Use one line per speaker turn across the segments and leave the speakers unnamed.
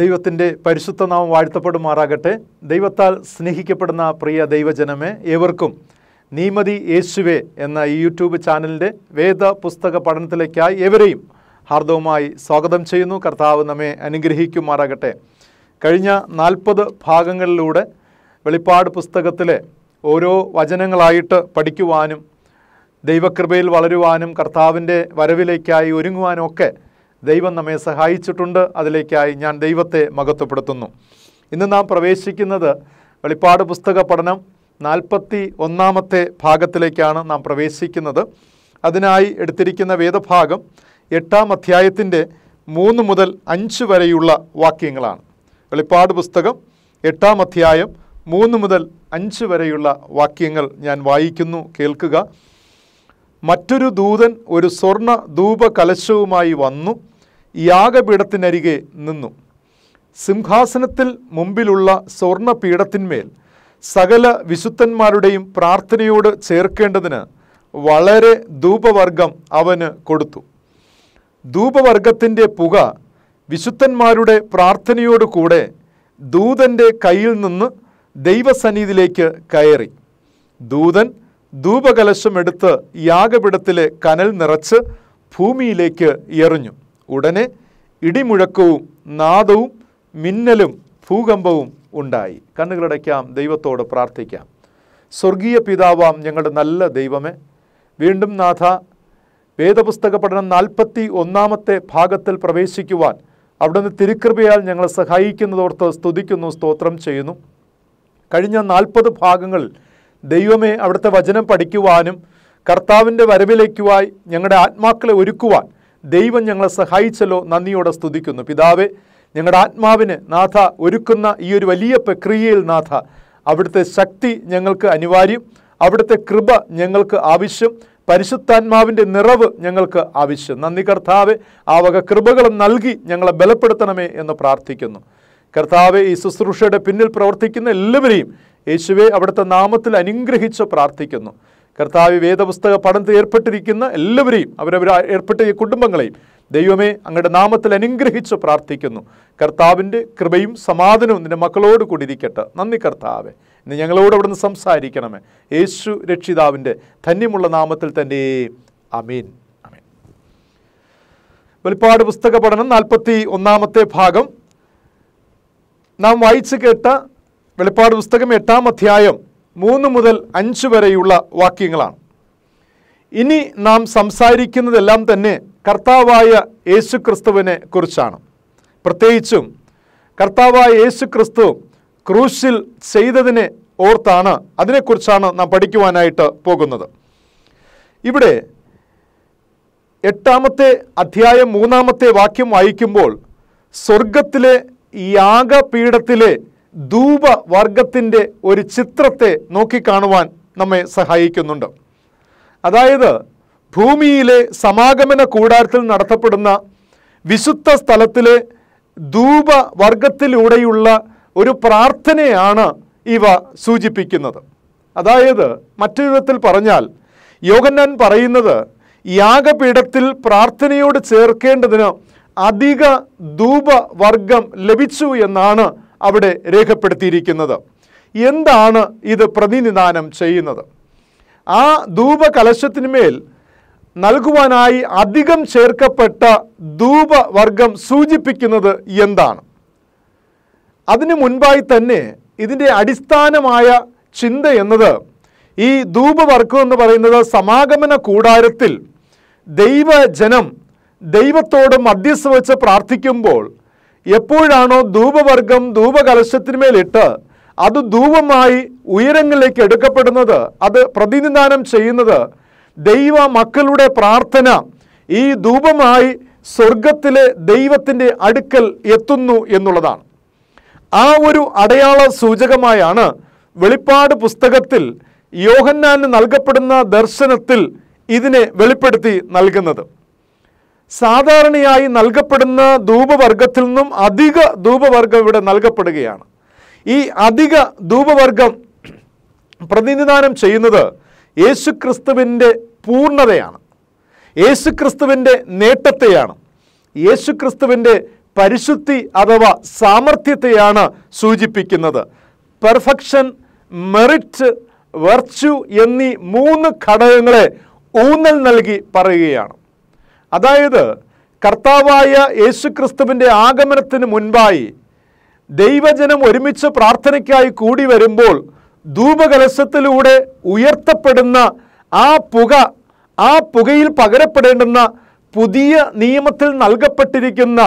ദൈവത്തിൻ്റെ പരിശുദ്ധനാമം വാഴ്ത്തപ്പെടുമാറാകട്ടെ ദൈവത്താൽ സ്നേഹിക്കപ്പെടുന്ന പ്രിയ ദൈവജനമേ ഏവർക്കും നീമതി യേശുവേ എന്ന ഈ യൂട്യൂബ് ചാനലിൻ്റെ വേദ പുസ്തക പഠനത്തിലേക്കായി ഏവരെയും ഹാർദവുമായി സ്വാഗതം ചെയ്യുന്നു കർത്താവ് നമ്മെ അനുഗ്രഹിക്കുമാറാകട്ടെ കഴിഞ്ഞ നാൽപ്പത് ഭാഗങ്ങളിലൂടെ വെളിപ്പാട് പുസ്തകത്തിലെ ഓരോ വചനങ്ങളായിട്ട് പഠിക്കുവാനും ദൈവകൃപയിൽ വളരുവാനും കർത്താവിൻ്റെ വരവിലേക്കായി ഒരുങ്ങുവാനും ഒക്കെ ദൈവം നമ്മെ സഹായിച്ചിട്ടുണ്ട് അതിലേക്കായി ഞാൻ ദൈവത്തെ മഹത്വപ്പെടുത്തുന്നു ഇന്ന് നാം പ്രവേശിക്കുന്നത് വെളിപ്പാട് പുസ്തക പഠനം നാൽപ്പത്തി ഒന്നാമത്തെ ഭാഗത്തിലേക്കാണ് നാം പ്രവേശിക്കുന്നത് അതിനായി എടുത്തിരിക്കുന്ന വേദഭാഗം എട്ടാം അധ്യായത്തിൻ്റെ മൂന്ന് മുതൽ അഞ്ച് വരെയുള്ള വാക്യങ്ങളാണ് വെളിപ്പാട് പുസ്തകം എട്ടാം അധ്യായം മൂന്ന് മുതൽ അഞ്ച് വരെയുള്ള വാക്യങ്ങൾ ഞാൻ വായിക്കുന്നു കേൾക്കുക മറ്റൊരു ദൂതൻ ഒരു സ്വർണ്ണ ധൂപകലശവുമായി വന്നു യാഗപീഠത്തിനരികെ നിന്നു സിംഹാസനത്തിൽ മുമ്പിലുള്ള സ്വർണപീഠത്തിന്മേൽ സകല വിശുദ്ധന്മാരുടെയും പ്രാർത്ഥനയോട് ചേർക്കേണ്ടതിന് വളരെ ധൂപവർഗം അവന് കൊടുത്തു ധൂപവർഗത്തിൻ്റെ പുക വിശുദ്ധന്മാരുടെ പ്രാർത്ഥനയോടുകൂടെ കൂടെ ദൂതൻ്റെ കയ്യിൽ നിന്ന് ദൈവസന്നിധിയിലേക്ക് കയറി ദൂതൻ ധൂപകലശമെടുത്ത് യാഗപിടത്തിലെ കനൽ നിറച്ച് ഭൂമിയിലേക്ക് എറിഞ്ഞു ഉടനെ ഇടിമുഴക്കവും നാദവും മിന്നലും ഭൂകമ്പവും ഉണ്ടായി കണ്ണുകളടയ്ക്കാം ദൈവത്തോട് പ്രാർത്ഥിക്കാം സ്വർഗീയ പിതാവാം ഞങ്ങളുടെ നല്ല ദൈവമേ വീണ്ടും നാഥ വേദപുസ്തക പഠനം നാൽപ്പത്തി ഒന്നാമത്തെ ഭാഗത്തിൽ പ്രവേശിക്കുവാൻ അവിടുന്ന് തിരുക്കൃപയാൽ ഞങ്ങളെ സഹായിക്കുന്നതോർത്ത് സ്തുതിക്കുന്നു സ്തോത്രം ചെയ്യുന്നു കഴിഞ്ഞ നാൽപ്പത് ഭാഗങ്ങൾ ദൈവമേ അവിടുത്തെ വചനം പഠിക്കുവാനും കർത്താവിൻ്റെ വരവിലേക്കുവായി ഞങ്ങളുടെ ആത്മാക്കളെ ഒരുക്കുവാൻ ദൈവം ഞങ്ങളെ സഹായിച്ചല്ലോ നന്ദിയോടെ സ്തുതിക്കുന്നു പിതാവെ ഞങ്ങളുടെ ആത്മാവിന് നാഥ ഒരുക്കുന്ന ഈ ഒരു വലിയ പ്രക്രിയയിൽ നാഥ അവിടുത്തെ ശക്തി ഞങ്ങൾക്ക് അനിവാര്യം അവിടുത്തെ കൃപ ഞങ്ങൾക്ക് ആവശ്യം പരിശുദ്ധാത്മാവിൻ്റെ നിറവ് ഞങ്ങൾക്ക് ആവശ്യം നന്ദി കർത്താവ് ആ വക കൃപകളും നൽകി ഞങ്ങളെ ബലപ്പെടുത്തണമേ എന്ന് പ്രാർത്ഥിക്കുന്നു കർത്താവ് ഈ ശുശ്രൂഷയുടെ പിന്നിൽ പ്രവർത്തിക്കുന്ന എല്ലാവരെയും യേശുവെ അവിടുത്തെ നാമത്തിൽ അനുഗ്രഹിച്ച് പ്രാർത്ഥിക്കുന്നു കർത്താവ് വേദപുസ്തക പഠനത്തിൽ ഏർപ്പെട്ടിരിക്കുന്ന എല്ലാവരെയും അവരവർ ഏർപ്പെട്ട കുടുംബങ്ങളെയും ദൈവമേ അങ്ങയുടെ നാമത്തിൽ അനുഗ്രഹിച്ച് പ്രാർത്ഥിക്കുന്നു കർത്താവിൻ്റെ കൃപയും സമാധാനവും നിൻ്റെ മക്കളോട് കൂടിയിരിക്കട്ടെ നന്ദി കർത്താവേ ഇന്ന് ഞങ്ങളോട് അവിടുന്ന് സംസാരിക്കണമേ യേശു രക്ഷിതാവിൻ്റെ ധന്യമുള്ള നാമത്തിൽ തന്നെ അമീൻ അമീൻ വെളിപ്പാട് പുസ്തക പഠനം നാൽപ്പത്തി ഒന്നാമത്തെ ഭാഗം നാം വായിച്ചു കേട്ട വെളിപ്പാട് പുസ്തകം എട്ടാം അധ്യായം മൂന്ന് മുതൽ അഞ്ച് വരെയുള്ള വാക്യങ്ങളാണ് ഇനി നാം സംസാരിക്കുന്നതെല്ലാം തന്നെ കർത്താവായ യേശു ക്രിസ്തുവിനെ കുറിച്ചാണ് പ്രത്യേകിച്ചും കർത്താവായ യേശു ക്രിസ്തു ക്രൂശിൽ ചെയ്തതിനെ ഓർത്താണ് അതിനെക്കുറിച്ചാണ് നാം പഠിക്കുവാനായിട്ട് പോകുന്നത് ഇവിടെ എട്ടാമത്തെ അധ്യായം മൂന്നാമത്തെ വാക്യം വായിക്കുമ്പോൾ സ്വർഗത്തിലെ യാഗപീഠത്തിലെ ധൂപവർഗത്തിൻ്റെ ഒരു ചിത്രത്തെ നോക്കിക്കാണുവാൻ നമ്മെ സഹായിക്കുന്നുണ്ട് അതായത് ഭൂമിയിലെ സമാഗമന കൂടാരത്തിൽ നടത്തപ്പെടുന്ന വിശുദ്ധ സ്ഥലത്തിലെ ധൂപവർഗത്തിലൂടെയുള്ള ഒരു പ്രാർത്ഥനയാണ് ഇവ സൂചിപ്പിക്കുന്നത് അതായത് മറ്റു വിധത്തിൽ പറഞ്ഞാൽ യോഗന്നാൻ പറയുന്നത് യാഗപീഠത്തിൽ പ്രാർത്ഥനയോട് ചേർക്കേണ്ടതിന് അധിക ധൂപവർഗം ലഭിച്ചു എന്നാണ് അവിടെ രേഖപ്പെടുത്തിയിരിക്കുന്നത് എന്താണ് ഇത് പ്രതിനിധാനം ചെയ്യുന്നത് ആ ധൂപകലശത്തിന്മേൽ നൽകുവാനായി അധികം ചേർക്കപ്പെട്ട ധൂപവർഗം സൂചിപ്പിക്കുന്നത് എന്താണ് അതിനു മുൻപായി തന്നെ ഇതിൻ്റെ അടിസ്ഥാനമായ ചിന്ത എന്നത് ഈ ധൂപവർഗം എന്ന് പറയുന്നത് സമാഗമന കൂടാരത്തിൽ ദൈവജനം ദൈവത്തോട് മധ്യസ്ഥ വച്ച് പ്രാർത്ഥിക്കുമ്പോൾ എപ്പോഴാണോ ധൂപവർഗം ധൂപകലശത്തിന്മേലിട്ട് അത് ധൂപമായി ഉയരങ്ങളിലേക്ക് എടുക്കപ്പെടുന്നത് അത് പ്രതിനിധാനം ചെയ്യുന്നത് ദൈവ മക്കളുടെ പ്രാർത്ഥന ഈ ധൂപമായി സ്വർഗത്തിലെ ദൈവത്തിൻ്റെ അടുക്കൽ എത്തുന്നു എന്നുള്ളതാണ് ആ ഒരു അടയാള സൂചകമായാണ് വെളിപ്പാട് പുസ്തകത്തിൽ യോഹന്നാന് നൽകപ്പെടുന്ന ദർശനത്തിൽ ഇതിനെ വെളിപ്പെടുത്തി നൽകുന്നത് സാധാരണയായി നൽകപ്പെടുന്ന ധൂപവർഗത്തിൽ നിന്നും അധിക ധൂപവർഗം ഇവിടെ നൽകപ്പെടുകയാണ് ഈ അധിക ധൂപവർഗം പ്രതിനിധാനം ചെയ്യുന്നത് യേശുക്രിസ്തുവിൻ്റെ പൂർണ്ണതയാണ് യേശുക്രിസ്തുവിൻ്റെ നേട്ടത്തെയാണ് യേശുക്രിസ്തുവിൻ്റെ പരിശുദ്ധി അഥവാ സാമർഥ്യത്തെയാണ് സൂചിപ്പിക്കുന്നത് പെർഫെക്ഷൻ മെറിറ്റ് വെർച്യു എന്നീ മൂന്ന് ഘടകങ്ങളെ ഊന്നൽ നൽകി പറയുകയാണ് അതായത് കർത്താവായ ക്രിസ്തുവിൻ്റെ ആഗമനത്തിന് മുൻപായി ദൈവജനം ഒരുമിച്ച് പ്രാർത്ഥനയ്ക്കായി കൂടി വരുമ്പോൾ ധൂപകലശത്തിലൂടെ ഉയർത്തപ്പെടുന്ന ആ പുക ആ പുകയിൽ പകരപ്പെടേണ്ടുന്ന പുതിയ നിയമത്തിൽ നൽകപ്പെട്ടിരിക്കുന്ന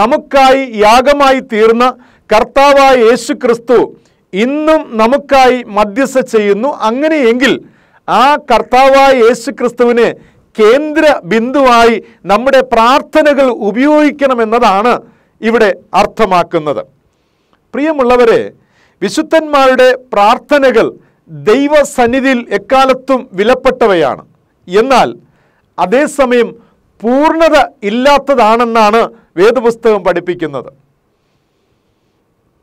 നമുക്കായി യാഗമായി തീർന്ന കർത്താവായ യേശു ക്രിസ്തു ഇന്നും നമുക്കായി മധ്യസ്ഥ ചെയ്യുന്നു അങ്ങനെയെങ്കിൽ ആ കർത്താവായ യേശു ക്രിസ്തുവിനെ കേന്ദ്ര ബിന്ദുവായി നമ്മുടെ പ്രാർത്ഥനകൾ ഉപയോഗിക്കണമെന്നതാണ് ഇവിടെ അർത്ഥമാക്കുന്നത് പ്രിയമുള്ളവരെ വിശുദ്ധന്മാരുടെ പ്രാർത്ഥനകൾ ദൈവസന്നിധിയിൽ എക്കാലത്തും വിലപ്പെട്ടവയാണ് എന്നാൽ അതേസമയം പൂർണ്ണത ഇല്ലാത്തതാണെന്നാണ് വേദപുസ്തകം പഠിപ്പിക്കുന്നത്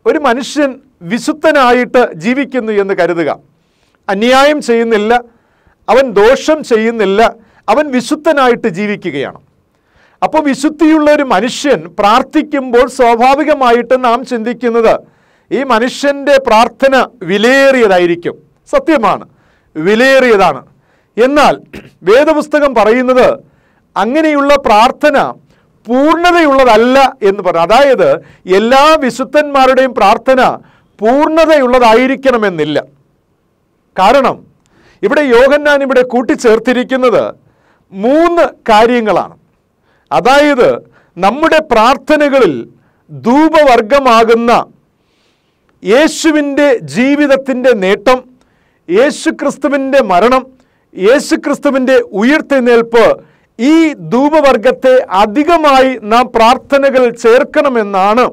ഒരു മനുഷ്യൻ വിശുദ്ധനായിട്ട് ജീവിക്കുന്നു എന്ന് കരുതുക അന്യായം ചെയ്യുന്നില്ല അവൻ ദോഷം ചെയ്യുന്നില്ല അവൻ വിശുദ്ധനായിട്ട് ജീവിക്കുകയാണ് അപ്പോൾ വിശുദ്ധിയുള്ള ഒരു മനുഷ്യൻ പ്രാർത്ഥിക്കുമ്പോൾ സ്വാഭാവികമായിട്ട് നാം ചിന്തിക്കുന്നത് ഈ മനുഷ്യൻ്റെ പ്രാർത്ഥന വിലയേറിയതായിരിക്കും സത്യമാണ് വിലയേറിയതാണ് എന്നാൽ വേദപുസ്തകം പറയുന്നത് അങ്ങനെയുള്ള പ്രാർത്ഥന പൂർണ്ണതയുള്ളതല്ല എന്ന് പറഞ്ഞു അതായത് എല്ലാ വിശുദ്ധന്മാരുടെയും പ്രാർത്ഥന പൂർണ്ണതയുള്ളതായിരിക്കണമെന്നില്ല കാരണം ഇവിടെ യോഗന്നാൻ ഇവിടെ കൂട്ടിച്ചേർത്തിരിക്കുന്നത് മൂന്ന് കാര്യങ്ങളാണ് അതായത് നമ്മുടെ പ്രാർത്ഥനകളിൽ ധൂപവർഗമാകുന്ന യേശുവിൻ്റെ ജീവിതത്തിൻ്റെ നേട്ടം യേശുക്രിസ്തുവിൻ്റെ മരണം യേശുക്രിസ്തുവിൻ്റെ ഉയർത്തെഴുന്നേൽപ്പ് ഈ ധൂപവർഗത്തെ അധികമായി നാം പ്രാർത്ഥനകൾ ചേർക്കണമെന്നാണ്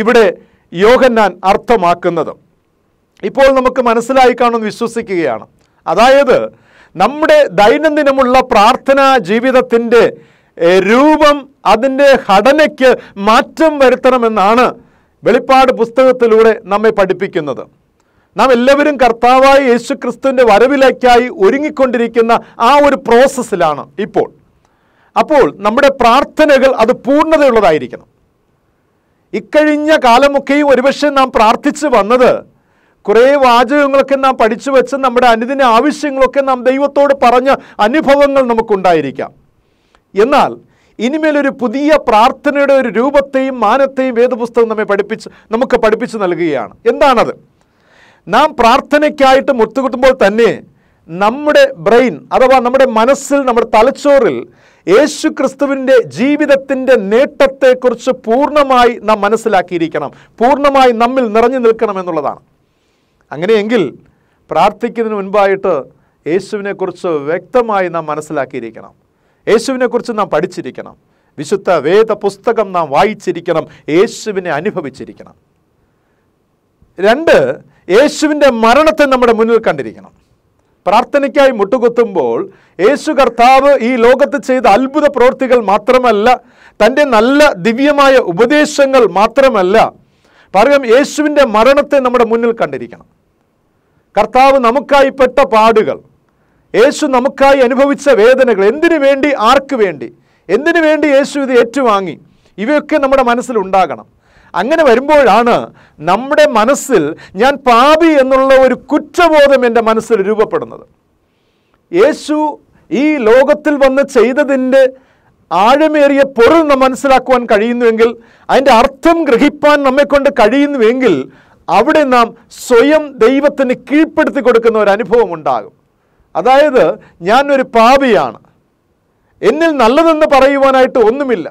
ഇവിടെ യോഹന്നാൻ അർത്ഥമാക്കുന്നത് ഇപ്പോൾ നമുക്ക് മനസ്സിലായി കാണുമെന്ന് വിശ്വസിക്കുകയാണ് അതായത് നമ്മുടെ ദൈനംദിനമുള്ള പ്രാർത്ഥനാ ജീവിതത്തിൻ്റെ രൂപം അതിൻ്റെ ഘടനയ്ക്ക് മാറ്റം വരുത്തണമെന്നാണ് വെളിപ്പാട് പുസ്തകത്തിലൂടെ നമ്മെ പഠിപ്പിക്കുന്നത് നാം എല്ലാവരും കർത്താവായ യേശു ക്രിസ്തുവിൻ്റെ വരവിലേക്കായി ഒരുങ്ങിക്കൊണ്ടിരിക്കുന്ന ആ ഒരു പ്രോസസ്സിലാണ് ഇപ്പോൾ അപ്പോൾ നമ്മുടെ പ്രാർത്ഥനകൾ അത് പൂർണ്ണതയുള്ളതായിരിക്കണം ഇക്കഴിഞ്ഞ കാലമൊക്കെയും ഒരുപക്ഷെ നാം പ്രാർത്ഥിച്ചു വന്നത് കുറേ വാചകങ്ങളൊക്കെ നാം പഠിച്ചു വെച്ച് നമ്മുടെ അനുദിന ആവശ്യങ്ങളൊക്കെ നാം ദൈവത്തോട് പറഞ്ഞ അനുഭവങ്ങൾ നമുക്കുണ്ടായിരിക്കാം എന്നാൽ ഇനിമേലൊരു പുതിയ പ്രാർത്ഥനയുടെ ഒരു രൂപത്തെയും മാനത്തെയും വേദപുസ്തകം നമ്മെ പഠിപ്പിച്ച് നമുക്ക് പഠിപ്പിച്ചു നൽകുകയാണ് എന്താണത് നാം പ്രാർത്ഥനയ്ക്കായിട്ട് മുത്തുകുത്തുമ്പോൾ തന്നെ നമ്മുടെ ബ്രെയിൻ അഥവാ നമ്മുടെ മനസ്സിൽ നമ്മുടെ തലച്ചോറിൽ യേശു ക്രിസ്തുവിൻ്റെ ജീവിതത്തിൻ്റെ നേട്ടത്തെക്കുറിച്ച് പൂർണ്ണമായി നാം മനസ്സിലാക്കിയിരിക്കണം പൂർണ്ണമായി നമ്മിൽ നിറഞ്ഞു നിൽക്കണം എന്നുള്ളതാണ് അങ്ങനെയെങ്കിൽ പ്രാർത്ഥിക്കുന്നതിന് മുൻപായിട്ട് യേശുവിനെക്കുറിച്ച് വ്യക്തമായി നാം മനസ്സിലാക്കിയിരിക്കണം യേശുവിനെക്കുറിച്ച് നാം പഠിച്ചിരിക്കണം വിശുദ്ധ വേദ പുസ്തകം നാം വായിച്ചിരിക്കണം യേശുവിനെ അനുഭവിച്ചിരിക്കണം രണ്ട് യേശുവിൻ്റെ മരണത്തെ നമ്മുടെ മുന്നിൽ കണ്ടിരിക്കണം പ്രാർത്ഥനയ്ക്കായി മുട്ടുകുത്തുമ്പോൾ യേശു കർത്താവ് ഈ ലോകത്ത് ചെയ്ത അത്ഭുത പ്രവൃത്തികൾ മാത്രമല്ല തൻ്റെ നല്ല ദിവ്യമായ ഉപദേശങ്ങൾ മാത്രമല്ല പറയാം യേശുവിൻ്റെ മരണത്തെ നമ്മുടെ മുന്നിൽ കണ്ടിരിക്കണം കർത്താവ് നമുക്കായി പെട്ട പാടുകൾ യേശു നമുക്കായി അനുഭവിച്ച വേദനകൾ എന്തിനു വേണ്ടി ആർക്ക് വേണ്ടി എന്തിനു വേണ്ടി യേശു ഇത് ഏറ്റുവാങ്ങി ഇവയൊക്കെ നമ്മുടെ മനസ്സിലുണ്ടാകണം അങ്ങനെ വരുമ്പോഴാണ് നമ്മുടെ മനസ്സിൽ ഞാൻ പാപി എന്നുള്ള ഒരു കുറ്റബോധം എൻ്റെ മനസ്സിൽ രൂപപ്പെടുന്നത് യേശു ഈ ലോകത്തിൽ വന്ന് ചെയ്തതിൻ്റെ ആഴമേറിയ പൊരുൾ നാം മനസ്സിലാക്കുവാൻ കഴിയുന്നുവെങ്കിൽ അതിൻ്റെ അർത്ഥം ഗ്രഹിപ്പാൻ നമ്മെക്കൊണ്ട് കഴിയുന്നുവെങ്കിൽ അവിടെ നാം സ്വയം ദൈവത്തിന് കീഴ്പ്പെടുത്തി കൊടുക്കുന്ന ഒരു അനുഭവം ഉണ്ടാകും അതായത് ഞാനൊരു പാപിയാണ് എന്നിൽ നല്ലതെന്ന് പറയുവാനായിട്ട് ഒന്നുമില്ല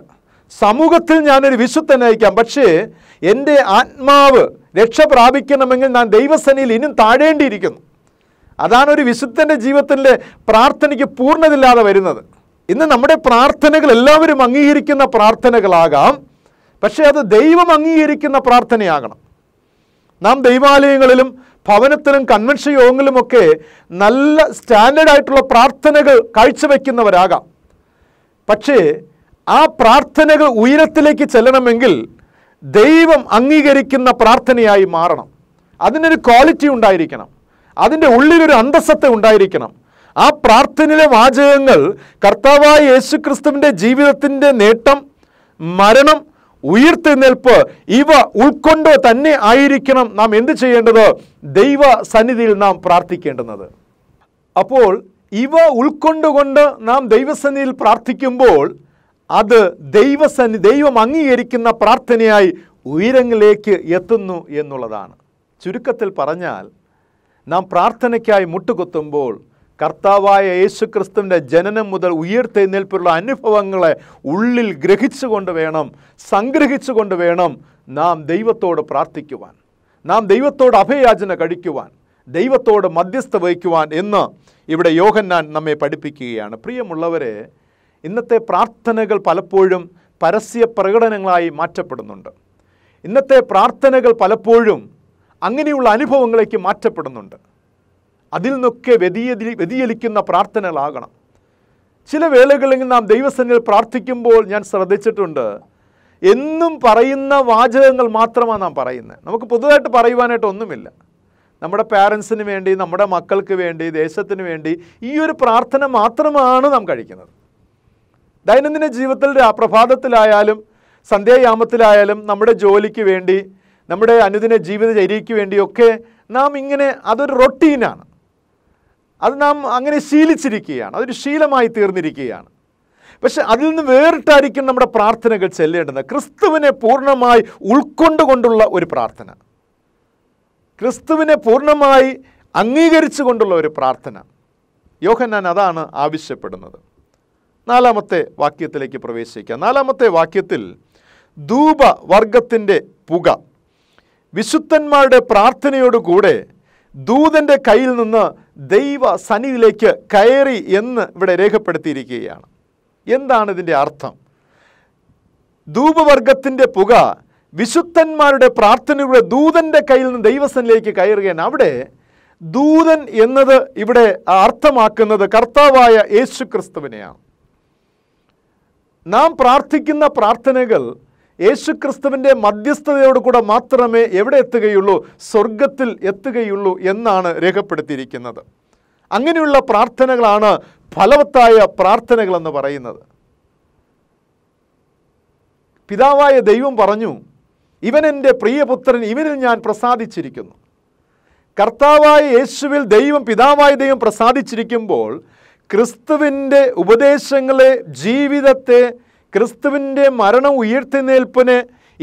സമൂഹത്തിൽ ഞാനൊരു വിശുദ്ധനായിരിക്കാം പക്ഷേ എൻ്റെ ആത്മാവ് രക്ഷ പ്രാപിക്കണമെങ്കിൽ ഞാൻ ദൈവസേനയിൽ ഇനിയും താഴേണ്ടിയിരിക്കുന്നു അതാണ് ഒരു വിശുദ്ധൻ്റെ ജീവിതത്തിൻ്റെ പ്രാർത്ഥനയ്ക്ക് പൂർണ്ണതില്ലാതെ വരുന്നത് ഇന്ന് നമ്മുടെ പ്രാർത്ഥനകൾ എല്ലാവരും അംഗീകരിക്കുന്ന പ്രാർത്ഥനകളാകാം പക്ഷേ അത് ദൈവം അംഗീകരിക്കുന്ന പ്രാർത്ഥനയാകണം നാം ദൈവാലയങ്ങളിലും ഭവനത്തിലും കൺവെൻഷൻ യോഗങ്ങളിലുമൊക്കെ നല്ല സ്റ്റാൻഡേർഡായിട്ടുള്ള പ്രാർത്ഥനകൾ കാഴ്ചവെക്കുന്നവരാകാം പക്ഷേ ആ പ്രാർത്ഥനകൾ ഉയരത്തിലേക്ക് ചെല്ലണമെങ്കിൽ ദൈവം അംഗീകരിക്കുന്ന പ്രാർത്ഥനയായി മാറണം അതിനൊരു ക്വാളിറ്റി ഉണ്ടായിരിക്കണം അതിൻ്റെ ഉള്ളിലൊരു അന്തസ്സത്തെ ഉണ്ടായിരിക്കണം ആ പ്രാർത്ഥനയിലെ വാചകങ്ങൾ കർത്താവായ യേശുക്രിസ്തുവിൻ്റെ ജീവിതത്തിൻ്റെ നേട്ടം മരണം ഉയർത്തെഴുന്നേൽപ്പ് ഇവ ഉൾക്കൊണ്ട് തന്നെ ആയിരിക്കണം നാം എന്ത് ചെയ്യേണ്ടത് ദൈവ സന്നിധിയിൽ നാം പ്രാർത്ഥിക്കേണ്ടുന്നത് അപ്പോൾ ഇവ ഉൾക്കൊണ്ടുകൊണ്ട് നാം ദൈവസന്നിധിയിൽ പ്രാർത്ഥിക്കുമ്പോൾ അത് ദൈവസന്നി ദൈവം അംഗീകരിക്കുന്ന പ്രാർത്ഥനയായി ഉയരങ്ങളിലേക്ക് എത്തുന്നു എന്നുള്ളതാണ് ചുരുക്കത്തിൽ പറഞ്ഞാൽ നാം പ്രാർത്ഥനയ്ക്കായി മുട്ടുകുത്തുമ്പോൾ കർത്താവായ യേശുക്രിസ്തുവിൻ്റെ ജനനം മുതൽ ഉയർത്തെഴുന്നേൽപ്പുള്ള അനുഭവങ്ങളെ ഉള്ളിൽ ഗ്രഹിച്ചുകൊണ്ട് വേണം സംഗ്രഹിച്ചുകൊണ്ട് വേണം നാം ദൈവത്തോട് പ്രാർത്ഥിക്കുവാൻ നാം ദൈവത്തോട് അഭയാചന കഴിക്കുവാൻ ദൈവത്തോട് മധ്യസ്ഥ വഹിക്കുവാൻ എന്ന് ഇവിടെ യോഹന്നാൻ നമ്മെ പഠിപ്പിക്കുകയാണ് പ്രിയമുള്ളവരെ ഇന്നത്തെ പ്രാർത്ഥനകൾ പലപ്പോഴും പരസ്യ പ്രകടനങ്ങളായി മാറ്റപ്പെടുന്നുണ്ട് ഇന്നത്തെ പ്രാർത്ഥനകൾ പലപ്പോഴും അങ്ങനെയുള്ള അനുഭവങ്ങളേക്ക് മാറ്റപ്പെടുന്നുണ്ട് അതിൽ നിന്നൊക്കെ വ്യതിയതി വ്യതിയലിക്കുന്ന പ്രാർത്ഥനകളാകണം ചില വേളകളിൽ നാം ദൈവസന്നിൽ പ്രാർത്ഥിക്കുമ്പോൾ ഞാൻ ശ്രദ്ധിച്ചിട്ടുണ്ട് എന്നും പറയുന്ന വാചകങ്ങൾ മാത്രമാണ് നാം പറയുന്നത് നമുക്ക് പൊതുവായിട്ട് പറയുവാനായിട്ട് ഒന്നുമില്ല നമ്മുടെ പാരൻസിന് വേണ്ടി നമ്മുടെ മക്കൾക്ക് വേണ്ടി ദേശത്തിന് വേണ്ടി ഈ ഒരു പ്രാർത്ഥന മാത്രമാണ് നാം കഴിക്കുന്നത് ദൈനംദിന ജീവിതത്തിൽ പ്രഭാതത്തിലായാലും സന്ധ്യായാമത്തിലായാലും നമ്മുടെ ജോലിക്ക് വേണ്ടി നമ്മുടെ അനുദിന ജീവിത ചര്യയ്ക്ക് വേണ്ടിയൊക്കെ നാം ഇങ്ങനെ അതൊരു റൊട്ടീനാണ് അത് നാം അങ്ങനെ ശീലിച്ചിരിക്കുകയാണ് അതൊരു ശീലമായി തീർന്നിരിക്കുകയാണ് പക്ഷെ അതിൽ നിന്ന് വേറിട്ടായിരിക്കും നമ്മുടെ പ്രാർത്ഥനകൾ ചെല്ലേണ്ടത് ക്രിസ്തുവിനെ പൂർണ്ണമായി ഉൾക്കൊണ്ടുകൊണ്ടുള്ള ഒരു പ്രാർത്ഥന ക്രിസ്തുവിനെ പൂർണ്ണമായി അംഗീകരിച്ചു കൊണ്ടുള്ള ഒരു പ്രാർത്ഥന യോഹന്നാൻ അതാണ് ആവശ്യപ്പെടുന്നത് നാലാമത്തെ വാക്യത്തിലേക്ക് പ്രവേശിക്കുക നാലാമത്തെ വാക്യത്തിൽ ധൂപവർഗത്തിൻ്റെ പുക വിശുദ്ധന്മാരുടെ പ്രാർത്ഥനയോടുകൂടെ ദൂതൻ്റെ കയ്യിൽ നിന്ന് ദൈവ സന്നിധിയിലേക്ക് കയറി എന്ന് ഇവിടെ രേഖപ്പെടുത്തിയിരിക്കുകയാണ് എന്താണ് ഇതിൻ്റെ അർത്ഥം ധൂപവർഗത്തിൻ്റെ പുക വിശുദ്ധന്മാരുടെ പ്രാർത്ഥനയുടെ ദൂതൻ്റെ കയ്യിൽ നിന്ന് ദൈവസനിലേക്ക് കയറുകയാണ് അവിടെ ദൂതൻ എന്നത് ഇവിടെ അർത്ഥമാക്കുന്നത് കർത്താവായ യേശു ക്രിസ്തുവിനെയാണ് നാം പ്രാർത്ഥിക്കുന്ന പ്രാർത്ഥനകൾ യേശുക്രിസ്തുവിൻ്റെ മധ്യസ്ഥതയോട് കൂടെ മാത്രമേ എവിടെ എത്തുകയുള്ളൂ സ്വർഗത്തിൽ എത്തുകയുള്ളൂ എന്നാണ് രേഖപ്പെടുത്തിയിരിക്കുന്നത് അങ്ങനെയുള്ള പ്രാർത്ഥനകളാണ് ഫലവത്തായ പ്രാർത്ഥനകളെന്ന് പറയുന്നത് പിതാവായ ദൈവം പറഞ്ഞു ഇവൻ എൻ്റെ പ്രിയപുത്രൻ ഇവനിൽ ഞാൻ പ്രസാദിച്ചിരിക്കുന്നു കർത്താവായ യേശുവിൽ ദൈവം പിതാവായ ദൈവം പ്രസാദിച്ചിരിക്കുമ്പോൾ ക്രിസ്തുവിൻ്റെ ഉപദേശങ്ങളെ ജീവിതത്തെ ക്രിസ്തുവിൻ്റെ മരണം ഉയർത്തിനേൽപ്പിന്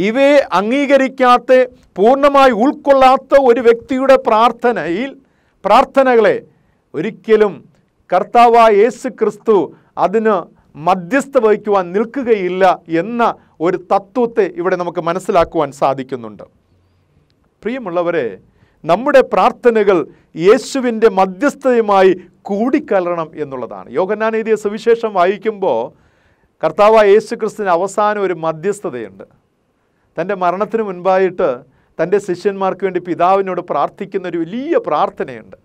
ഇവയെ അംഗീകരിക്കാത്ത പൂർണ്ണമായി ഉൾക്കൊള്ളാത്ത ഒരു വ്യക്തിയുടെ പ്രാർത്ഥനയിൽ പ്രാർത്ഥനകളെ ഒരിക്കലും കർത്താവായ യേശു ക്രിസ്തു അതിന് മധ്യസ്ഥ വഹിക്കുവാൻ നിൽക്കുകയില്ല എന്ന ഒരു തത്വത്തെ ഇവിടെ നമുക്ക് മനസ്സിലാക്കുവാൻ സാധിക്കുന്നുണ്ട് പ്രിയമുള്ളവരെ നമ്മുടെ പ്രാർത്ഥനകൾ യേശുവിൻ്റെ മധ്യസ്ഥതയുമായി കൂടിക്കലരണം എന്നുള്ളതാണ് യോഗനാനീതിയ സുവിശേഷം വായിക്കുമ്പോൾ കർത്താവ് യേശു ക്രിസ്തുവിന് അവസാനം ഒരു മധ്യസ്ഥതയുണ്ട് തൻ്റെ മരണത്തിന് മുൻപായിട്ട് തൻ്റെ ശിഷ്യന്മാർക്ക് വേണ്ടി പിതാവിനോട് പ്രാർത്ഥിക്കുന്ന ഒരു വലിയ പ്രാർത്ഥനയുണ്ട്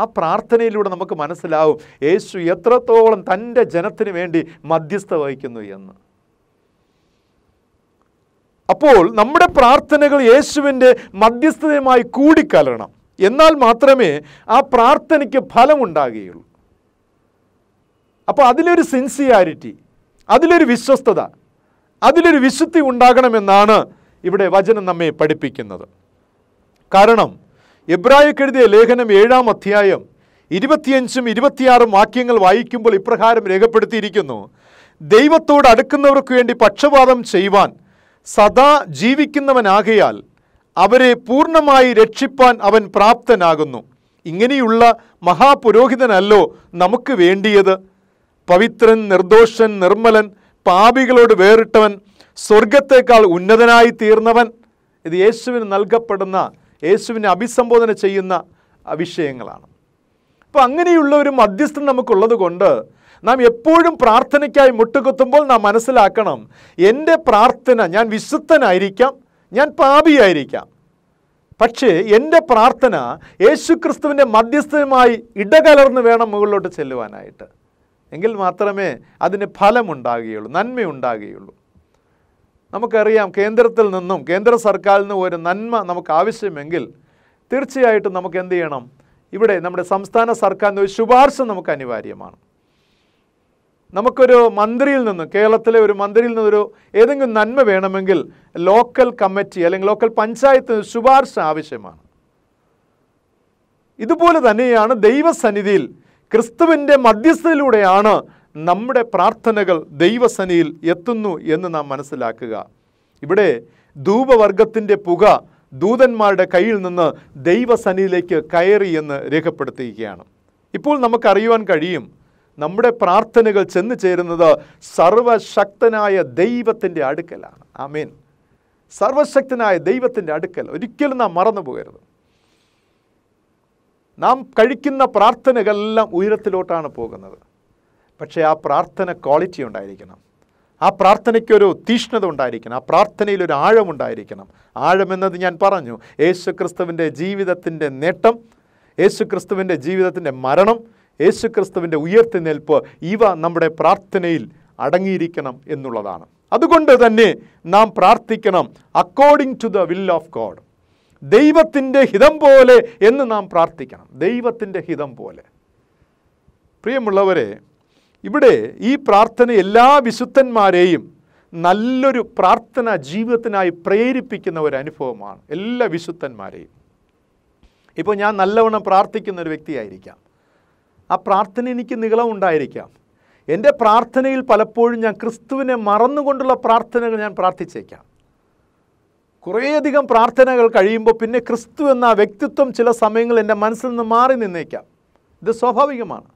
ആ പ്രാർത്ഥനയിലൂടെ നമുക്ക് മനസ്സിലാവും യേശു എത്രത്തോളം തൻ്റെ ജനത്തിന് വേണ്ടി മധ്യസ്ഥ വഹിക്കുന്നു എന്ന് അപ്പോൾ നമ്മുടെ പ്രാർത്ഥനകൾ യേശുവിൻ്റെ മധ്യസ്ഥതയുമായി കൂടിക്കലണം എന്നാൽ മാത്രമേ ആ പ്രാർത്ഥനയ്ക്ക് ഫലമുണ്ടാകുകയുള്ളൂ അപ്പോൾ അതിലൊരു സിൻസിയാരിറ്റി അതിലൊരു വിശ്വസ്തത അതിലൊരു വിശുദ്ധി ഉണ്ടാകണമെന്നാണ് ഇവിടെ വചനം നമ്മെ പഠിപ്പിക്കുന്നത് കാരണം എബ്രായക്കെഴുതിയ ലേഖനം ഏഴാം അധ്യായം ഇരുപത്തിയഞ്ചും ഇരുപത്തിയാറും വാക്യങ്ങൾ വായിക്കുമ്പോൾ ഇപ്രകാരം രേഖപ്പെടുത്തിയിരിക്കുന്നു ദൈവത്തോട് അടുക്കുന്നവർക്ക് വേണ്ടി പക്ഷപാതം ചെയ്യുവാൻ സദാ ജീവിക്കുന്നവനാകയാൽ അവരെ പൂർണ്ണമായി രക്ഷിപ്പാൻ അവൻ പ്രാപ്തനാകുന്നു ഇങ്ങനെയുള്ള മഹാപുരോഹിതനല്ലോ നമുക്ക് വേണ്ടിയത് പവിത്രൻ നിർദോഷൻ നിർമ്മലൻ പാപികളോട് വേറിട്ടവൻ സ്വർഗത്തേക്കാൾ ഉന്നതനായി തീർന്നവൻ ഇത് യേശുവിന് നൽകപ്പെടുന്ന യേശുവിനെ അഭിസംബോധന ചെയ്യുന്ന വിഷയങ്ങളാണ് അപ്പോൾ അങ്ങനെയുള്ള ഒരു മധ്യസ്ഥൻ നമുക്കുള്ളത് കൊണ്ട് നാം എപ്പോഴും പ്രാർത്ഥനയ്ക്കായി മുട്ടുകുത്തുമ്പോൾ നാം മനസ്സിലാക്കണം എൻ്റെ പ്രാർത്ഥന ഞാൻ വിശുദ്ധനായിരിക്കാം ഞാൻ പാപിയായിരിക്കാം പക്ഷേ എൻ്റെ പ്രാർത്ഥന യേശുക്രിസ്തുവിൻ്റെ മധ്യസ്ഥയുമായി ഇടകലർന്ന് വേണം മുകളിലോട്ട് ചെല്ലുവാനായിട്ട് എങ്കിൽ മാത്രമേ അതിന് ഫലമുണ്ടാകുകയുള്ളൂ നന്മയുണ്ടാകുകയുള്ളൂ നമുക്കറിയാം കേന്ദ്രത്തിൽ നിന്നും കേന്ദ്ര സർക്കാരിൽ നിന്നും ഒരു നന്മ നമുക്ക് ആവശ്യമെങ്കിൽ തീർച്ചയായിട്ടും നമുക്ക് എന്ത് ചെയ്യണം ഇവിടെ നമ്മുടെ സംസ്ഥാന സർക്കാരിൻ്റെ ഒരു ശുപാർശ നമുക്ക് അനിവാര്യമാണ് നമുക്കൊരു മന്ത്രിയിൽ നിന്ന് കേരളത്തിലെ ഒരു മന്ത്രിയിൽ നിന്നൊരു ഏതെങ്കിലും നന്മ വേണമെങ്കിൽ ലോക്കൽ കമ്മിറ്റി അല്ലെങ്കിൽ ലോക്കൽ പഞ്ചായത്ത് ശുപാർശ ആവശ്യമാണ് ഇതുപോലെ തന്നെയാണ് ദൈവസന്നിധിയിൽ ക്രിസ്തുവിൻ്റെ മധ്യസ്ഥയിലൂടെയാണ് നമ്മുടെ പ്രാർത്ഥനകൾ ദൈവസനയിൽ എത്തുന്നു എന്ന് നാം മനസ്സിലാക്കുക ഇവിടെ ധൂപവർഗത്തിൻ്റെ പുക ദൂതന്മാരുടെ കയ്യിൽ നിന്ന് ദൈവസനിയിലേക്ക് കയറി എന്ന് രേഖപ്പെടുത്തിയിരിക്കുകയാണ് ഇപ്പോൾ നമുക്കറിയുവാൻ കഴിയും നമ്മുടെ പ്രാർത്ഥനകൾ ചെന്നു ചേരുന്നത് സർവശക്തനായ ദൈവത്തിൻ്റെ അടുക്കലാണ് മീൻ സർവശക്തനായ ദൈവത്തിൻ്റെ അടുക്കൽ ഒരിക്കലും നാം മറന്നു പോകരുത് നാം കഴിക്കുന്ന പ്രാർത്ഥനകളെല്ലാം ഉയരത്തിലോട്ടാണ് പോകുന്നത് പക്ഷേ ആ പ്രാർത്ഥന ക്വാളിറ്റി ഉണ്ടായിരിക്കണം ആ പ്രാർത്ഥനയ്ക്കൊരു തീഷ്ണത ഉണ്ടായിരിക്കണം ആ പ്രാർത്ഥനയിൽ ഒരു ആഴമുണ്ടായിരിക്കണം ആഴമെന്നത് ഞാൻ പറഞ്ഞു യേശുക്രിസ്തുവിൻ്റെ ജീവിതത്തിൻ്റെ നേട്ടം യേശുക്രിസ്തുവിൻ്റെ ജീവിതത്തിൻ്റെ മരണം യേശുക്രിസ്തുവിൻ്റെ ഉയർത്തിനേൽപ്പ് ഇവ നമ്മുടെ പ്രാർത്ഥനയിൽ അടങ്ങിയിരിക്കണം എന്നുള്ളതാണ് അതുകൊണ്ട് തന്നെ നാം പ്രാർത്ഥിക്കണം according to the will of God ദൈവത്തിൻ്റെ ഹിതം പോലെ എന്ന് നാം പ്രാർത്ഥിക്കണം ദൈവത്തിൻ്റെ ഹിതം പോലെ പ്രിയമുള്ളവരെ ഇവിടെ ഈ പ്രാർത്ഥന എല്ലാ വിശുദ്ധന്മാരെയും നല്ലൊരു പ്രാർത്ഥന ജീവിതത്തിനായി പ്രേരിപ്പിക്കുന്ന ഒരു അനുഭവമാണ് എല്ലാ വിശുദ്ധന്മാരെയും ഇപ്പോൾ ഞാൻ നല്ലവണ്ണം പ്രാർത്ഥിക്കുന്ന ഒരു വ്യക്തിയായിരിക്കാം ആ പ്രാർത്ഥന എനിക്ക് ഉണ്ടായിരിക്കാം എൻ്റെ പ്രാർത്ഥനയിൽ പലപ്പോഴും ഞാൻ ക്രിസ്തുവിനെ മറന്നുകൊണ്ടുള്ള പ്രാർത്ഥനകൾ ഞാൻ പ്രാർത്ഥിച്ചേക്കാം കുറേയധികം പ്രാർത്ഥനകൾ കഴിയുമ്പോൾ പിന്നെ ക്രിസ്തു എന്ന വ്യക്തിത്വം ചില സമയങ്ങളിൽ എൻ്റെ മനസ്സിൽ നിന്ന് മാറി നിന്നേക്കാം ഇത് സ്വാഭാവികമാണ്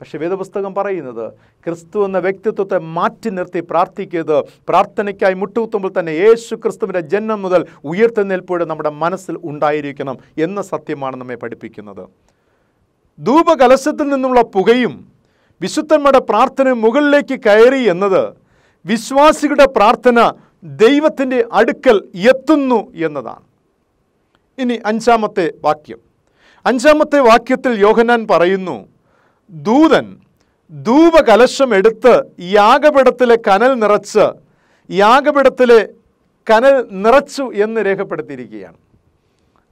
പക്ഷേ വേദപുസ്തകം പറയുന്നത് ക്രിസ്തു എന്ന വ്യക്തിത്വത്തെ മാറ്റി നിർത്തി പ്രാർത്ഥിക്കരുത് പ്രാർത്ഥനയ്ക്കായി മുട്ടുകുത്തുമ്പോൾ തന്നെ യേശു ക്രിസ്തുവിൻ്റെ ജന്മം മുതൽ ഉയർത്തുന്നേൽപ്പോഴും നമ്മുടെ മനസ്സിൽ ഉണ്ടായിരിക്കണം എന്ന സത്യമാണ് നമ്മെ പഠിപ്പിക്കുന്നത് ധൂപകലശത്തിൽ നിന്നുള്ള പുകയും വിശുദ്ധന്മാരുടെ പ്രാർത്ഥന മുകളിലേക്ക് കയറി എന്നത് വിശ്വാസികളുടെ പ്രാർത്ഥന ദൈവത്തിൻ്റെ അടുക്കൽ എത്തുന്നു എന്നതാണ് ഇനി അഞ്ചാമത്തെ വാക്യം അഞ്ചാമത്തെ വാക്യത്തിൽ യോഹനാൻ പറയുന്നു ദൂതൻ ധൂപകലശം എടുത്ത് യാഗപിടത്തിലെ കനൽ നിറച്ച് യാഗപിടത്തിലെ കനൽ നിറച്ചു എന്ന് രേഖപ്പെടുത്തിയിരിക്കുകയാണ്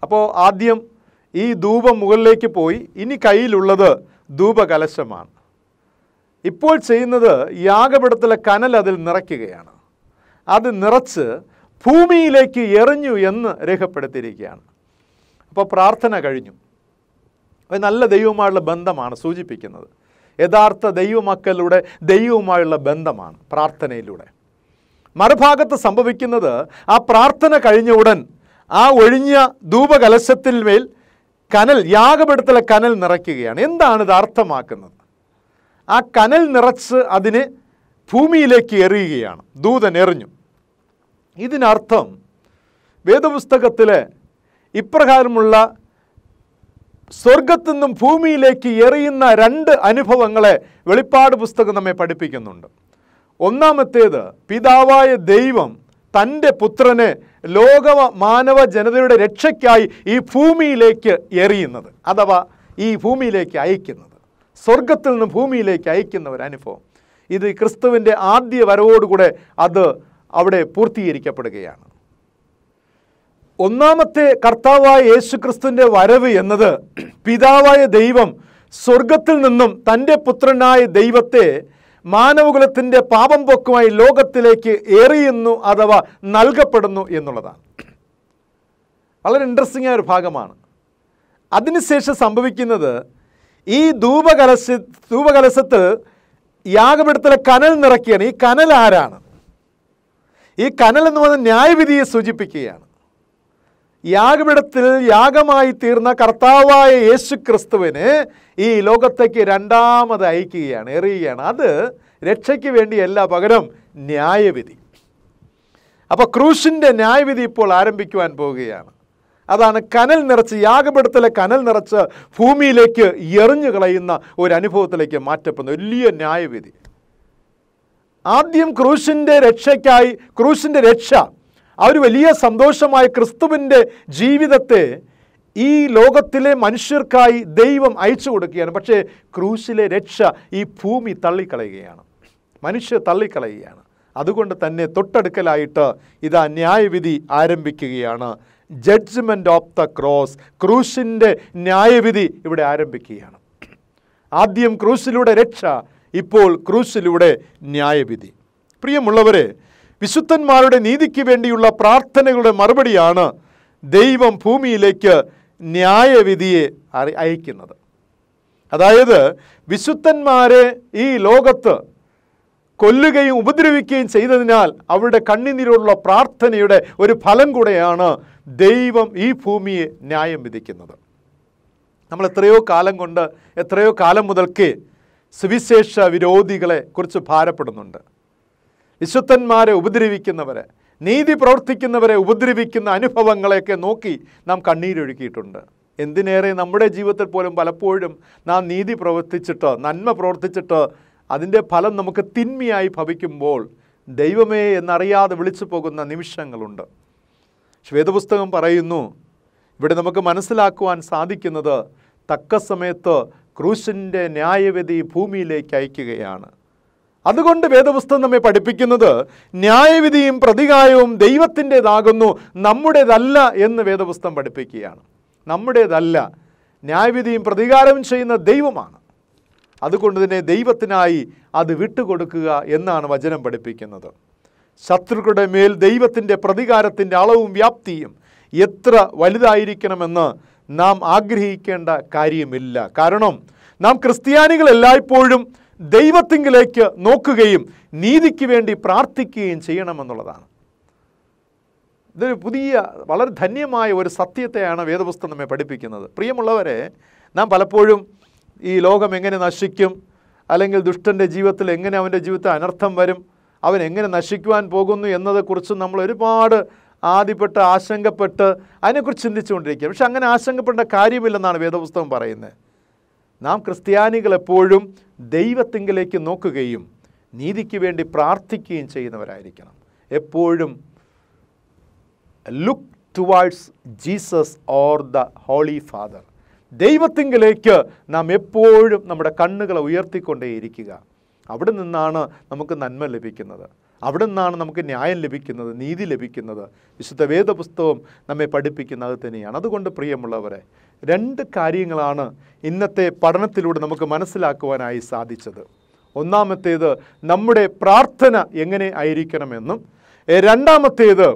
അപ്പോൾ ആദ്യം ഈ ധൂപം മുകളിലേക്ക് പോയി ഇനി കയ്യിലുള്ളത് ധൂപകലശമാണ് ഇപ്പോൾ ചെയ്യുന്നത് യാഗപിടത്തിലെ കനൽ അതിൽ നിറയ്ക്കുകയാണ് അത് നിറച്ച് ഭൂമിയിലേക്ക് എറിഞ്ഞു എന്ന് രേഖപ്പെടുത്തിയിരിക്കുകയാണ് അപ്പോൾ പ്രാർത്ഥന കഴിഞ്ഞു ഒരു നല്ല ദൈവവുമായുള്ള ബന്ധമാണ് സൂചിപ്പിക്കുന്നത് യഥാർത്ഥ ദൈവമക്കളുടെ ദൈവവുമായുള്ള ബന്ധമാണ് പ്രാർത്ഥനയിലൂടെ മറുഭാഗത്ത് സംഭവിക്കുന്നത് ആ പ്രാർത്ഥന കഴിഞ്ഞ ഉടൻ ആ ഒഴിഞ്ഞ ധൂപകലശത്തിന്മേൽ കനൽ യാഗപെടുത്തലെ കനൽ നിറയ്ക്കുകയാണ് എന്താണ് ഇത് അർത്ഥമാക്കുന്നത് ആ കനൽ നിറച്ച് അതിന് ഭൂമിയിലേക്ക് എറിയുകയാണ് ദൂതൻ എറിഞ്ഞു ഇതിനർത്ഥം വേദപുസ്തകത്തിൽ ഇപ്രകാരമുള്ള സ്വർഗത്തു നിന്നും ഭൂമിയിലേക്ക് എറിയുന്ന രണ്ട് അനുഭവങ്ങളെ വെളിപ്പാട് പുസ്തകം നമ്മെ പഠിപ്പിക്കുന്നുണ്ട് ഒന്നാമത്തേത് പിതാവായ ദൈവം തൻ്റെ പുത്രനെ ലോക മാനവ ജനതയുടെ രക്ഷയ്ക്കായി ഈ ഭൂമിയിലേക്ക് എറിയുന്നത് അഥവാ ഈ ഭൂമിയിലേക്ക് അയക്കുന്നത് സ്വർഗത്തിൽ നിന്നും ഭൂമിയിലേക്ക് അയക്കുന്ന ഒരു അനുഭവം ഇത് ക്രിസ്തുവിൻ്റെ ആദ്യ വരവോടുകൂടെ അത് അവിടെ പൂർത്തീകരിക്കപ്പെടുകയാണ് ഒന്നാമത്തെ കർത്താവായ യേശു ക്രിസ്തുവിൻ്റെ വരവ് എന്നത് പിതാവായ ദൈവം സ്വർഗത്തിൽ നിന്നും തൻ്റെ പുത്രനായ ദൈവത്തെ മാനവകുലത്തിൻ്റെ പാപം പൊക്കുമായി ലോകത്തിലേക്ക് എറിയുന്നു അഥവാ നൽകപ്പെടുന്നു എന്നുള്ളതാണ് വളരെ ഇൻട്രസ്റ്റിംഗ് ആയ ഒരു ഭാഗമാണ് അതിനുശേഷം സംഭവിക്കുന്നത് ഈ ധൂപകലശ ധൂപകലശത്ത് യാഗപീഠത്തിലെ കനൽ നിറയ്ക്കുകയാണ് ഈ കനൽ ആരാണ് ഈ കനൽ എന്ന് പറഞ്ഞാൽ ന്യായവിധിയെ സൂചിപ്പിക്കുകയാണ് യാഗപീഠത്തിൽ യാഗമായി തീർന്ന കർത്താവായ യേശു ക്രിസ്തുവിന് ഈ ലോകത്തേക്ക് രണ്ടാമത് അയക്കുകയാണ് എറിയുകയാണ് അത് രക്ഷയ്ക്ക് വേണ്ടിയല്ല പകരം ന്യായവിധി അപ്പോൾ ക്രൂശിൻ്റെ ന്യായവിധി ഇപ്പോൾ ആരംഭിക്കുവാൻ പോവുകയാണ് അതാണ് കനൽ നിറച്ച് യാഗപ്പെടുത്തലെ കനൽ നിറച്ച് ഭൂമിയിലേക്ക് എറിഞ്ഞു കളയുന്ന ഒരു അനുഭവത്തിലേക്ക് മാറ്റപ്പെടുന്ന വലിയ ന്യായവിധി ആദ്യം ക്രൂശിൻ്റെ രക്ഷയ്ക്കായി ക്രൂശിൻ്റെ രക്ഷ ആ ഒരു വലിയ സന്തോഷമായ ക്രിസ്തുവിൻ്റെ ജീവിതത്തെ ഈ ലോകത്തിലെ മനുഷ്യർക്കായി ദൈവം അയച്ചു കൊടുക്കുകയാണ് പക്ഷേ ക്രൂശിലെ രക്ഷ ഈ ഭൂമി തള്ളിക്കളയുകയാണ് മനുഷ്യർ തള്ളിക്കളയുകയാണ് അതുകൊണ്ട് തന്നെ തൊട്ടടുക്കലായിട്ട് ഇതാ ന്യായവിധി ആരംഭിക്കുകയാണ് ജഡ്ജ്മെൻ്റ് ഓഫ് ദ ക്രോസ് ക്രൂശിൻ്റെ ന്യായവിധി ഇവിടെ ആരംഭിക്കുകയാണ് ആദ്യം ക്രൂശിലൂടെ രക്ഷ ഇപ്പോൾ ക്രൂശിലൂടെ ന്യായവിധി പ്രിയമുള്ളവരെ വിശുദ്ധന്മാരുടെ നീതിക്ക് വേണ്ടിയുള്ള പ്രാർത്ഥനകളുടെ മറുപടിയാണ് ദൈവം ഭൂമിയിലേക്ക് ന്യായവിധിയെ അയക്കുന്നത് അതായത് വിശുദ്ധന്മാരെ ഈ ലോകത്ത് കൊല്ലുകയും ഉപദ്രവിക്കുകയും ചെയ്തതിനാൽ അവരുടെ കണ്ണിനീരുള്ള പ്രാർത്ഥനയുടെ ഒരു ഫലം കൂടെയാണ് ദൈവം ഈ ഭൂമിയെ ന്യായം വിധിക്കുന്നത് നമ്മൾ എത്രയോ കാലം കൊണ്ട് എത്രയോ കാലം മുതൽക്കേ സുവിശേഷ വിരോധികളെ കുറിച്ച് ഭാരപ്പെടുന്നുണ്ട് വിശുദ്ധന്മാരെ ഉപദ്രവിക്കുന്നവരെ നീതി പ്രവർത്തിക്കുന്നവരെ ഉപദ്രവിക്കുന്ന അനുഭവങ്ങളെയൊക്കെ നോക്കി നാം കണ്ണീരൊഴുക്കിയിട്ടുണ്ട് എന്തിനേറെ നമ്മുടെ ജീവിതത്തിൽ പോലും പലപ്പോഴും നാം നീതി പ്രവർത്തിച്ചിട്ട് നന്മ പ്രവർത്തിച്ചിട്ട് അതിൻ്റെ ഫലം നമുക്ക് തിന്മയായി ഭവിക്കുമ്പോൾ ദൈവമേ എന്നറിയാതെ വിളിച്ചു പോകുന്ന നിമിഷങ്ങളുണ്ട് ശ്വേതപുസ്തകം പറയുന്നു ഇവിടെ നമുക്ക് മനസ്സിലാക്കുവാൻ സാധിക്കുന്നത് തക്ക സമയത്ത് ക്രൂശിൻ്റെ ന്യായവിധി ഭൂമിയിലേക്ക് അയക്കുകയാണ് അതുകൊണ്ട് വേദപുസ്തകം നമ്മെ പഠിപ്പിക്കുന്നത് ന്യായവിധിയും പ്രതികാരവും ദൈവത്തിൻ്റെതാകുന്നു നമ്മുടേതല്ല എന്ന് വേദപുസ്തകം പഠിപ്പിക്കുകയാണ് നമ്മുടേതല്ല ന്യായവിധിയും പ്രതികാരവും ചെയ്യുന്ന ദൈവമാണ് അതുകൊണ്ട് തന്നെ ദൈവത്തിനായി അത് വിട്ടുകൊടുക്കുക എന്നാണ് വചനം പഠിപ്പിക്കുന്നത് ശത്രുക്കളുടെ മേൽ ദൈവത്തിൻ്റെ പ്രതികാരത്തിൻ്റെ അളവും വ്യാപ്തിയും എത്ര വലുതായിരിക്കണമെന്ന് നാം ആഗ്രഹിക്കേണ്ട കാര്യമില്ല കാരണം നാം ക്രിസ്ത്യാനികൾ എല്ലായ്പ്പോഴും ദൈവത്തിങ്കിലേക്ക് നോക്കുകയും നീതിക്ക് വേണ്ടി പ്രാർത്ഥിക്കുകയും ചെയ്യണമെന്നുള്ളതാണ് ഇതൊരു പുതിയ വളരെ ധന്യമായ ഒരു സത്യത്തെയാണ് വേദപുസ്തകം നമ്മെ പഠിപ്പിക്കുന്നത് പ്രിയമുള്ളവരെ നാം പലപ്പോഴും ഈ ലോകം എങ്ങനെ നശിക്കും അല്ലെങ്കിൽ ദുഷ്ടൻ്റെ ജീവിതത്തിൽ എങ്ങനെ അവൻ്റെ ജീവിതത്തിൽ അനർത്ഥം വരും അവൻ എങ്ങനെ നശിക്കുവാൻ പോകുന്നു എന്നതെക്കുറിച്ച് നമ്മൾ ഒരുപാട് ആദ്യപ്പെട്ട് ആശങ്കപ്പെട്ട് അതിനെക്കുറിച്ച് ചിന്തിച്ചുകൊണ്ടിരിക്കുക പക്ഷെ അങ്ങനെ ആശങ്കപ്പെടേണ്ട കാര്യമില്ലെന്നാണ് വേദപുസ്തകം പറയുന്നത് നാം ക്രിസ്ത്യാനികൾ എപ്പോഴും ദൈവത്തിങ്കിലേക്ക് നോക്കുകയും നീതിക്ക് വേണ്ടി പ്രാർത്ഥിക്കുകയും ചെയ്യുന്നവരായിരിക്കണം എപ്പോഴും look towards Jesus or the holy father ദൈവത്തിങ്കിലേക്ക് നാം എപ്പോഴും നമ്മുടെ കണ്ണുകളെ ഉയർത്തിക്കൊണ്ടേയിരിക്കുക അവിടെ നിന്നാണ് നമുക്ക് നന്മ ലഭിക്കുന്നത് അവിടെ നിന്നാണ് നമുക്ക് ന്യായം ലഭിക്കുന്നത് നീതി ലഭിക്കുന്നത് വിശുദ്ധ വേദപുസ്തകം നമ്മെ പഠിപ്പിക്കുന്ന അത് തന്നെയാണ് അതുകൊണ്ട് പ്രിയമുള്ളവരെ രണ്ട് കാര്യങ്ങളാണ് ഇന്നത്തെ പഠനത്തിലൂടെ നമുക്ക് മനസ്സിലാക്കുവാനായി സാധിച്ചത് ഒന്നാമത്തേത് നമ്മുടെ പ്രാർത്ഥന എങ്ങനെ ആയിരിക്കണമെന്നും രണ്ടാമത്തേത്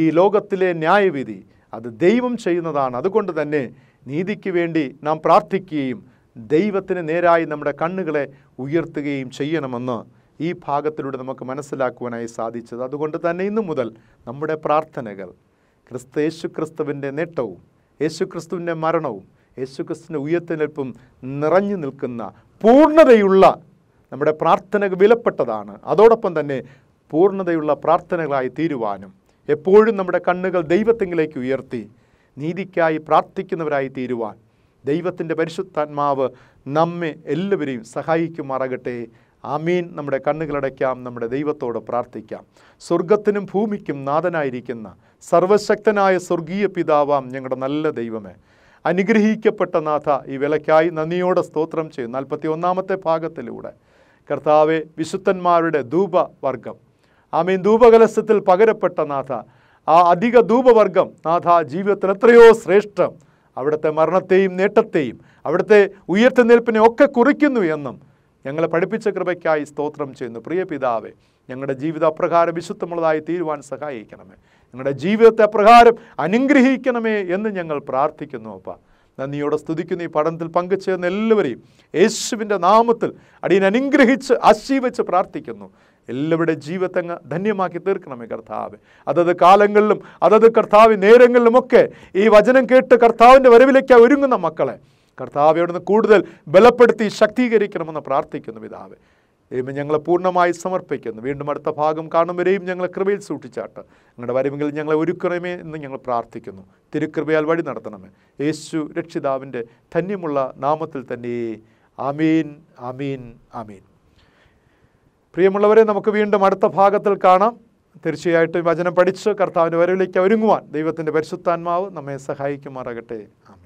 ഈ ലോകത്തിലെ ന്യായവിധി അത് ദൈവം ചെയ്യുന്നതാണ് അതുകൊണ്ട് തന്നെ നീതിക്ക് വേണ്ടി നാം പ്രാർത്ഥിക്കുകയും ദൈവത്തിന് നേരായി നമ്മുടെ കണ്ണുകളെ ഉയർത്തുകയും ചെയ്യണമെന്ന് ഈ ഭാഗത്തിലൂടെ നമുക്ക് മനസ്സിലാക്കുവാനായി സാധിച്ചത് അതുകൊണ്ട് തന്നെ ഇന്നു മുതൽ നമ്മുടെ പ്രാർത്ഥനകൾ ക്രിസ്തു യേശു ക്രിസ്തുവിൻ്റെ നേട്ടവും യേശു ക്രിസ്തുവിൻ്റെ മരണവും യേശു ക്രിസ്തുവിൻ്റെ ഉയർത്തിനിൽപ്പും നിറഞ്ഞു നിൽക്കുന്ന പൂർണ്ണതയുള്ള നമ്മുടെ പ്രാർത്ഥന വിലപ്പെട്ടതാണ് അതോടൊപ്പം തന്നെ പൂർണ്ണതയുള്ള പ്രാർത്ഥനകളായി തീരുവാനും എപ്പോഴും നമ്മുടെ കണ്ണുകൾ ദൈവത്തെങ്കിലേക്ക് ഉയർത്തി നീതിക്കായി പ്രാർത്ഥിക്കുന്നവരായി തീരുവാൻ ദൈവത്തിൻ്റെ പരിശുദ്ധാത്മാവ് നമ്മെ എല്ലാവരെയും സഹായിക്കുമാറാകട്ടെ ആമീൻ നമ്മുടെ കണ്ണുകളടയ്ക്കാം നമ്മുടെ ദൈവത്തോട് പ്രാർത്ഥിക്കാം സ്വർഗത്തിനും ഭൂമിക്കും നാഥനായിരിക്കുന്ന സർവശക്തനായ സ്വർഗീയ പിതാവാം ഞങ്ങളുടെ നല്ല ദൈവമേ അനുഗ്രഹിക്കപ്പെട്ട നാഥ ഈ വിലയ്ക്കായി നന്ദിയോടെ സ്തോത്രം ചെയ്യും നാൽപ്പത്തി ഒന്നാമത്തെ ഭാഗത്തിലൂടെ കർത്താവെ വിശുദ്ധന്മാരുടെ ധൂപവർഗം ആമീൻ ധൂപകലശത്തിൽ പകരപ്പെട്ട നാഥ ആ അധിക ധൂപവർഗം നാഥ ജീവിതത്തിൽ എത്രയോ ശ്രേഷ്ഠം അവിടുത്തെ മരണത്തെയും നേട്ടത്തെയും അവിടുത്തെ ഉയർത്തുനിൽപ്പിനെ ഒക്കെ കുറിക്കുന്നു എന്നും ഞങ്ങളെ പഠിപ്പിച്ച കൃപയ്ക്കായി സ്തോത്രം ചെയ്യുന്നു പ്രിയ പിതാവെ ഞങ്ങളുടെ ജീവിത അപ്രകാരം വിശുദ്ധമുള്ളതായി തീരുവാൻ സഹായിക്കണമേ ഞങ്ങളുടെ ജീവിതത്തെ അപ്രകാരം അനുഗ്രഹിക്കണമേ എന്ന് ഞങ്ങൾ പ്രാർത്ഥിക്കുന്നു അപ്പ നന്ദിയോടെ സ്തുതിക്കുന്ന ഈ പഠനത്തിൽ പങ്കുചേർന്ന എല്ലാവരെയും യേശുവിൻ്റെ നാമത്തിൽ അടിയൻ അനുഗ്രഹിച്ച് ആശീവച്ച് പ്രാർത്ഥിക്കുന്നു എല്ലാവരുടെ ജീവിതങ്ങ് ധന്യമാക്കി തീർക്കണമേ കർത്താവ് അതത് കാലങ്ങളിലും അതത് കർത്താവ് നേരങ്ങളിലുമൊക്കെ ഈ വചനം കേട്ട് കർത്താവിൻ്റെ വരവിലേക്ക് ഒരുങ്ങുന്ന മക്കളെ കർത്താവ് കൂടുതൽ ബലപ്പെടുത്തി ശക്തീകരിക്കണമെന്ന് പ്രാർത്ഥിക്കുന്നു പിതാവ് ദൈവം ഞങ്ങളെ പൂർണ്ണമായി സമർപ്പിക്കുന്നു വീണ്ടും അടുത്ത ഭാഗം കാണുമ്പോഴേയും ഞങ്ങളെ കൃപയിൽ സൂക്ഷിച്ചാട്ട് നിങ്ങളുടെ വരവെങ്കിൽ ഞങ്ങളെ ഒരുക്കണമേ എന്ന് ഞങ്ങൾ പ്രാർത്ഥിക്കുന്നു തിരുക്കൃപയാൽ വഴി നടത്തണമേ യേശു രക്ഷിതാവിൻ്റെ ധന്യമുള്ള നാമത്തിൽ തന്നെ ആമീൻ ആമീൻ ആമീൻ പ്രിയമുള്ളവരെ നമുക്ക് വീണ്ടും അടുത്ത ഭാഗത്തിൽ കാണാം തീർച്ചയായിട്ടും വചനം പഠിച്ച് കർത്താവിൻ്റെ വരവിലേക്ക് ഒരുങ്ങുവാൻ ദൈവത്തിൻ്റെ പരിശുദ്ധാത്മാവ് നമ്മെ സഹായിക്കുമാറാകട്ടെ ആമേ